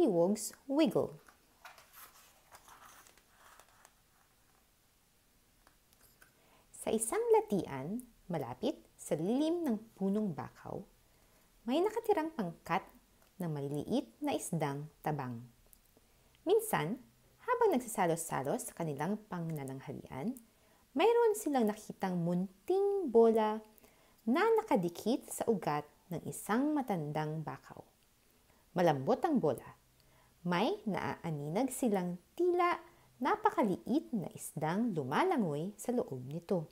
Pollywogs Wiggle. Sa isang latian, malapit sa lilim ng punong bakaw, may nakatirang pangkat ng maliliit na isdang tabang. Minsan, habang nagsasalos-salos sa kanilang pangnananghalian, mayroon silang nakitang munting bola na nakadikit sa ugat ng isang matandang bakaw. Malambot ang bola may naaaninag silang tila napakaliit na isdang lumalangoy sa loob nito.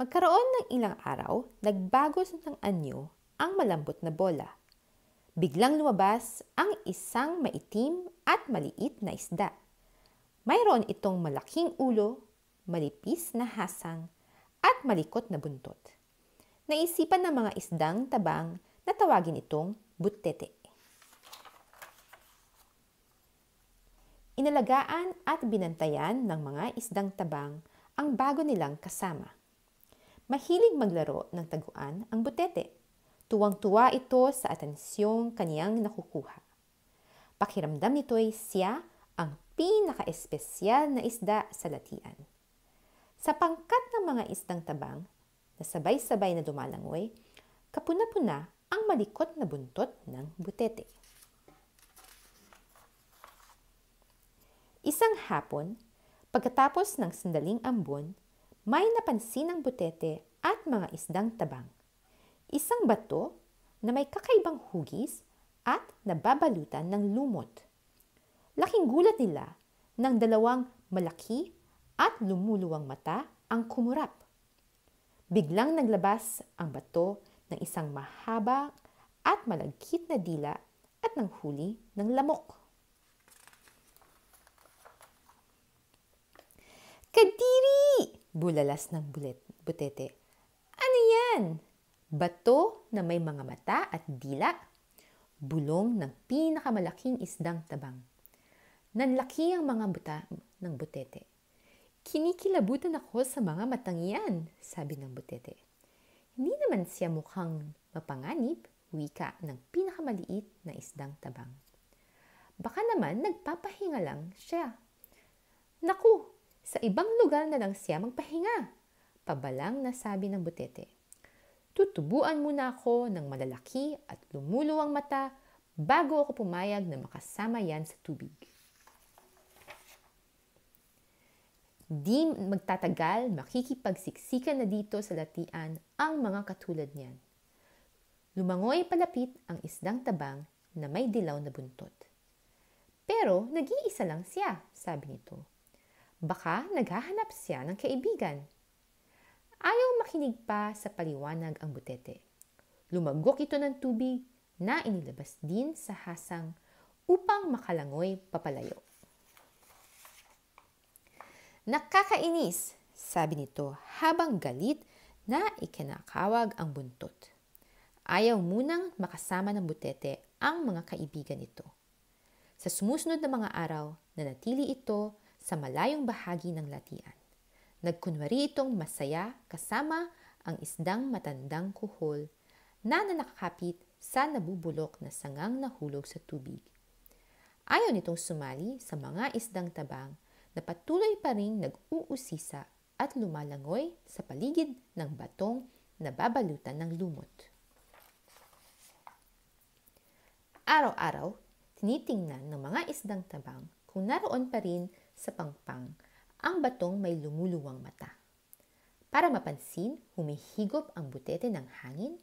Magkaroon ng ilang araw, nagbago ng anyo ang malambot na bola. Biglang lumabas ang isang maitim at maliit na isda. Mayroon itong malaking ulo, malipis na hasang, at malikot na buntot naisipan ng mga isdang tabang na tawagin itong butete. Inalagaan at binantayan ng mga isdang tabang ang bago nilang kasama. Mahilig maglaro ng taguan ang butete. Tuwang-tuwa ito sa atensyong kaniyang nakukuha. Pakiramdam nito'y siya ang pinaka-espesyal na isda sa latian. Sa pangkat ng mga isdang tabang, na sabay-sabay na dumalangoy, kapuna-puna ang malikot na buntot ng butete. Isang hapon, pagkatapos ng sandaling ambon, may napansin ang butete at mga isdang tabang. Isang bato na may kakaibang hugis at nababalutan ng lumot. Laking gulat nila nang dalawang malaki at lumuluwang mata ang kumurap. Biglang naglabas ang bato ng isang mahaba at malagkit na dila at ng huli ng lamok. Kadiri! Bulalas ng bulet, butete. Ano yan? Bato na may mga mata at dila. Bulong ng pinakamalaking isdang tabang. Nanlaki ang mga buta ng butete. Kinikilabutan ako sa mga matang yan, sabi ng butete. Hindi naman siya mukhang mapanganib, wika ng pinakamaliit na isdang tabang. Baka naman nagpapahinga lang siya. Naku, sa ibang lugar na lang siya magpahinga, pabalang na sabi ng butete. Tutubuan muna ako ng malalaki at lumuluwang mata bago ako pumayag na makasama yan sa tubig. Di magtatagal, makikipagsiksikan na dito sa latian ang mga katulad niyan. Lumangoy palapit ang isdang tabang na may dilaw na buntot. Pero nag-iisa lang siya, sabi nito. Baka naghahanap siya ng kaibigan. Ayaw makinig pa sa paliwanag ang butete. Lumagok ito ng tubig na inilabas din sa hasang upang makalangoy papalayo. Nakakainis, sabi nito habang galit na ikinakawag ang buntot. Ayaw munang makasama ng butete ang mga kaibigan nito. Sa sumusunod na mga araw, nanatili ito sa malayong bahagi ng latian. Nagkunwari itong masaya kasama ang isdang matandang kuhol na nanakakapit sa nabubulok na sangang nahulog sa tubig. Ayaw nitong sumali sa mga isdang tabang na patuloy pa rin nag-uusisa at lumalangoy sa paligid ng batong na babalutan ng lumot. Araw-araw, tinitingnan ng mga isdang tabang kung naroon pa rin sa pangpang ang batong may lumuluwang mata. Para mapansin, humihigop ang butete ng hangin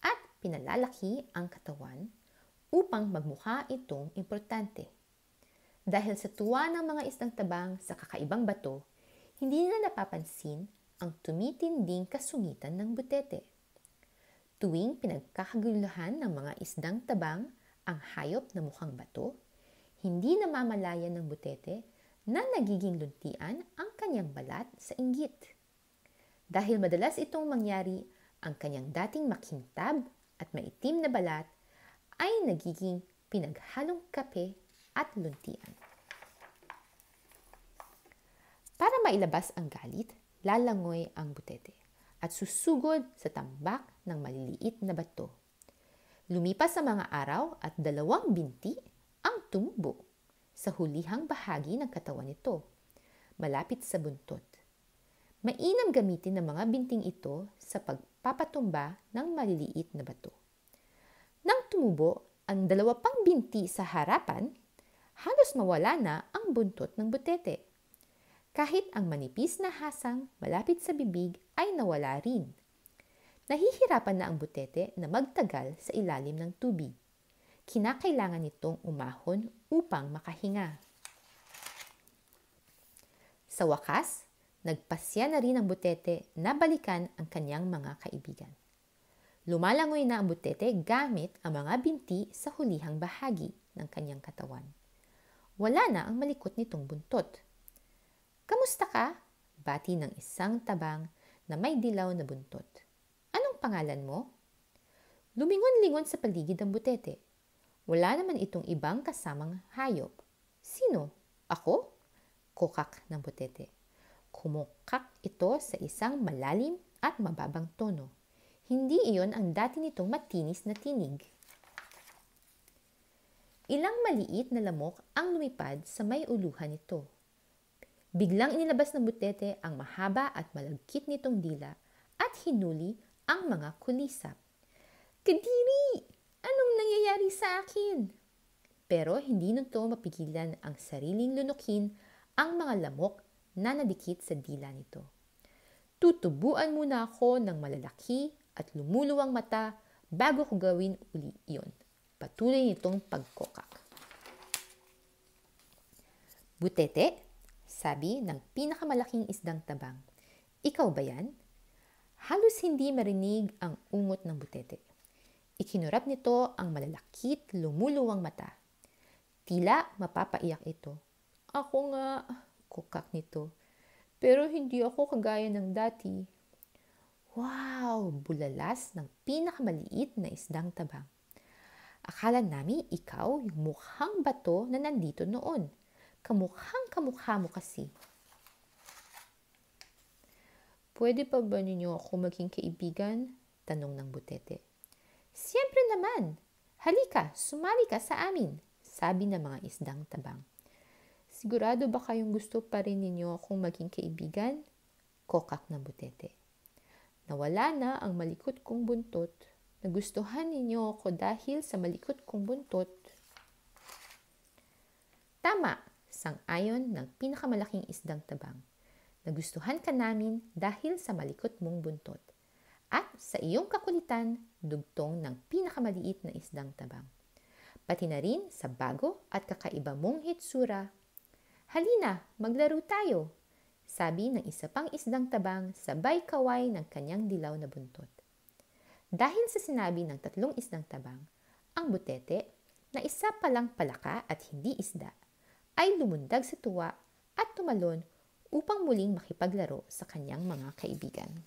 at pinalalaki ang katawan upang magmukha itong importante. Dahil sa tuwa ng mga isdang tabang sa kakaibang bato, hindi na napapansin ang tumitinding kasungitan ng butete. Tuwing pinagkakaguluhan ng mga isdang tabang ang hayop na mukhang bato, hindi namamalayan ng butete na nagiging luntian ang kanyang balat sa inggit. Dahil madalas itong mangyari, ang kanyang dating makintab at maitim na balat ay nagiging pinaghalong kape at luntian. Para mailabas ang galit, lalangoy ang butete at susugod sa tambak ng maliliit na bato. Lumipas sa mga araw at dalawang binti ang tumbo sa hulihang bahagi ng katawan nito, malapit sa buntot. Mainam gamitin ng mga binting ito sa pagpapatumba ng maliliit na bato. Nang tumubo ang dalawa pang binti sa harapan, halos mawala na ang buntot ng butete. Kahit ang manipis na hasang malapit sa bibig ay nawala rin. Nahihirapan na ang butete na magtagal sa ilalim ng tubig. Kinakailangan nitong umahon upang makahinga. Sa wakas, nagpasya na rin ang butete na balikan ang kanyang mga kaibigan. Lumalangoy na ang butete gamit ang mga binti sa hulihang bahagi ng kanyang katawan. Wala na ang malikot nitong buntot. Kamusta ka? Bati ng isang tabang na may dilaw na buntot. Anong pangalan mo? Lumingon-lingon sa paligid ang butete. Wala naman itong ibang kasamang hayop. Sino? Ako? Kukak ng butete. Kumukak ito sa isang malalim at mababang tono. Hindi iyon ang dati nitong matinis na tinig ilang maliit na lamok ang lumipad sa may uluhan nito. Biglang inilabas ng butete ang mahaba at malagkit nitong dila at hinuli ang mga kulisap. Kadiri! Anong nangyayari sa akin? Pero hindi nito mapigilan ang sariling lunukin ang mga lamok na nadikit sa dila nito. Tutubuan muna ako ng malalaki at lumuluwang mata bago ko gawin uli iyon. Patuloy nitong pagkokak. Butete, sabi ng pinakamalaking isdang tabang. Ikaw ba yan? Halos hindi marinig ang ungot ng butete. Ikinurap nito ang malalakit, lumuluwang mata. Tila mapapaiyak ito. Ako nga, kukak nito. Pero hindi ako kagaya ng dati. Wow! Bulalas ng pinakamaliit na isdang tabang. Akala namin ikaw yung mukhang bato na nandito noon. Kamukhang kamukha mo kasi. Pwede pa ba ninyo ako maging kaibigan? Tanong ng butete. Siyempre naman. Halika, sumali ka sa amin, sabi ng mga isdang tabang. Sigurado ba kayong gusto pa rin ninyo akong maging kaibigan? Kokak ng butete. Nawala na ang malikot kong buntot Nagustuhan ninyo ako dahil sa malikot kong buntot. Tama, sang-ayon ng pinakamalaking isdang tabang. Nagustuhan ka namin dahil sa malikot mong buntot. At sa iyong kakulitan, dugtong ng pinakamaliit na isdang tabang. Pati na rin sa bago at kakaiba mong hitsura. Halina, maglaro tayo, sabi ng isa pang isdang tabang sabay kaway ng kanyang dilaw na buntot. Dahil sa sinabi ng tatlong isdang tabang, ang butete, na isa palang palaka at hindi isda, ay lumundag sa tuwa at tumalon upang muling makipaglaro sa kanyang mga kaibigan.